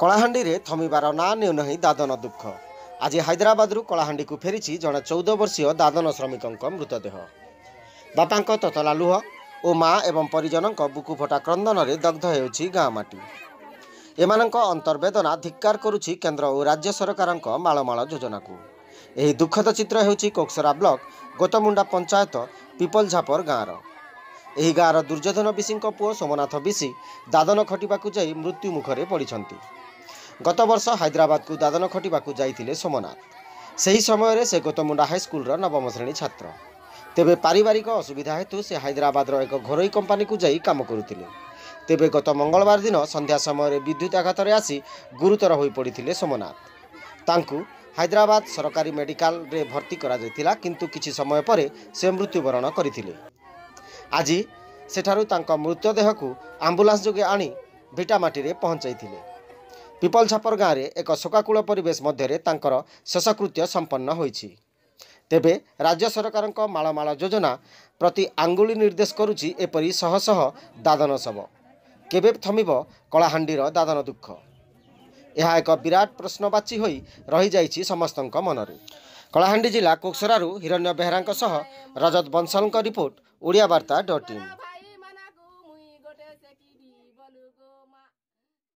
କଳାହାଣ୍ଡିରେ ଥମିବାର ନାଁ ନେଉନାହିଁ ଦାଦନ ଦୁଃଖ ଆଜି ହାଇଦ୍ରାବାଦରୁ କଳାହାଣ୍ଡିକୁ ଫେରିଛି ଜଣେ ଚଉଦ ବର୍ଷୀୟ ଦାଦନ ଶ୍ରମିକଙ୍କ ମୃତଦେହ ବାପାଙ୍କ ତତଲା ଲୁହ ଓ ମା' ଏବଂ ପରିଜନଙ୍କ ବୁକୁଫଟା କ୍ରନ୍ଦନରେ ଦଗ୍ଧ ହେଉଛି ଗାଁ ମାଟି ଏମାନଙ୍କ ଅନ୍ତର୍ବେଦନା ଧିକ୍କାର କରୁଛି କେନ୍ଦ୍ର ଓ ରାଜ୍ୟ ସରକାରଙ୍କ ମାଳମାଳ ଯୋଜନାକୁ ଏହି ଦୁଃଖଦ ଚିତ୍ର ହେଉଛି କୋକ୍ସରା ବ୍ଲକ ଗୋତମୁଣ୍ଡା ପଞ୍ଚାୟତ ପିପଲଝାପର ଗାଁର ଏହି ଗାଁର ଦୁର୍ଯ୍ୟୋଧନ ବିଶୀଙ୍କ ପୁଅ ସୋମନାଥ ବିଶି ଦାଦନ ଖଟିବାକୁ ଯାଇ ମୃତ୍ୟୁମୁଖରେ ପଡ଼ିଛନ୍ତି ଗତବର୍ଷ ହାଇଦ୍ରାବାଦକୁ ଦାଦନ ଖଟିବାକୁ ଯାଇଥିଲେ ସୋମନାଥ ସେହି ସମୟରେ ସେ ଗୋତମୁଣ୍ଡା ହାଇସ୍କୁଲର ନବମ ଶ୍ରେଣୀ ଛାତ୍ର ତେବେ ପାରିବାରିକ ଅସୁବିଧା ହେତୁ ସେ ହାଇଦ୍ରାବାଦର ଏକ ଘରୋଇ କମ୍ପାନୀକୁ ଯାଇ କାମ କରୁଥିଲେ ତେବେ ଗତ ମଙ୍ଗଳବାର ଦିନ ସନ୍ଧ୍ୟା ସମୟରେ ବିଦ୍ୟୁତ୍ ଆଘାତରେ ଆସି ଗୁରୁତର ହୋଇପଡ଼ିଥିଲେ ସୋମନାଥ ତାଙ୍କୁ ହାଇଦ୍ରାବାଦ ସରକାରୀ ମେଡିକାଲରେ ଭର୍ତ୍ତି କରାଯାଇଥିଲା କିନ୍ତୁ କିଛି ସମୟ ପରେ ସେ ମୃତ୍ୟୁବରଣ କରିଥିଲେ ଆଜି ସେଠାରୁ ତାଙ୍କ ମୃତଦେହକୁ ଆମ୍ବୁଲାନ୍ସ ଯୋଗେ ଆଣି ଭିଟାମାଟିରେ ପହଞ୍ଚାଇଥିଲେ ପିପଲଛାପର ଗାଁରେ ଏକ ଶୋକାକୁଳ ପରିବେଶ ମଧ୍ୟରେ ତାଙ୍କର ଶେଷକୃତ୍ୟ ସମ୍ପନ୍ନ ହୋଇଛି ତେବେ ରାଜ୍ୟ ସରକାରଙ୍କ ମାଳମାଳ ଯୋଜନା ପ୍ରତି ଆଙ୍ଗୁଳି ନିର୍ଦ୍ଦେଶ କରୁଛି ଏପରି ଶହ ଶହ ଦାଦନ ଶବ କେବେ ଥମିବ କଳାହାଣ୍ଡିର ଦାଦନ ଦୁଃଖ ଏହା ଏକ ବିରାଟ ପ୍ରଶ୍ନବାଚୀ ହୋଇ ରହିଯାଇଛି ସମସ୍ତଙ୍କ ମନରେ କଳାହାଣ୍ଡି ଜିଲ୍ଲା କୋକ୍ସରାରୁ ହିରଣ୍ୟ ବେହେରାଙ୍କ ସହ ରଜତ ବଂଶଲଙ୍କ ରିପୋର୍ଟ ଓଡ଼ିଆ ବାର୍ତ୍ତା ଡଟ୍ ଇନ୍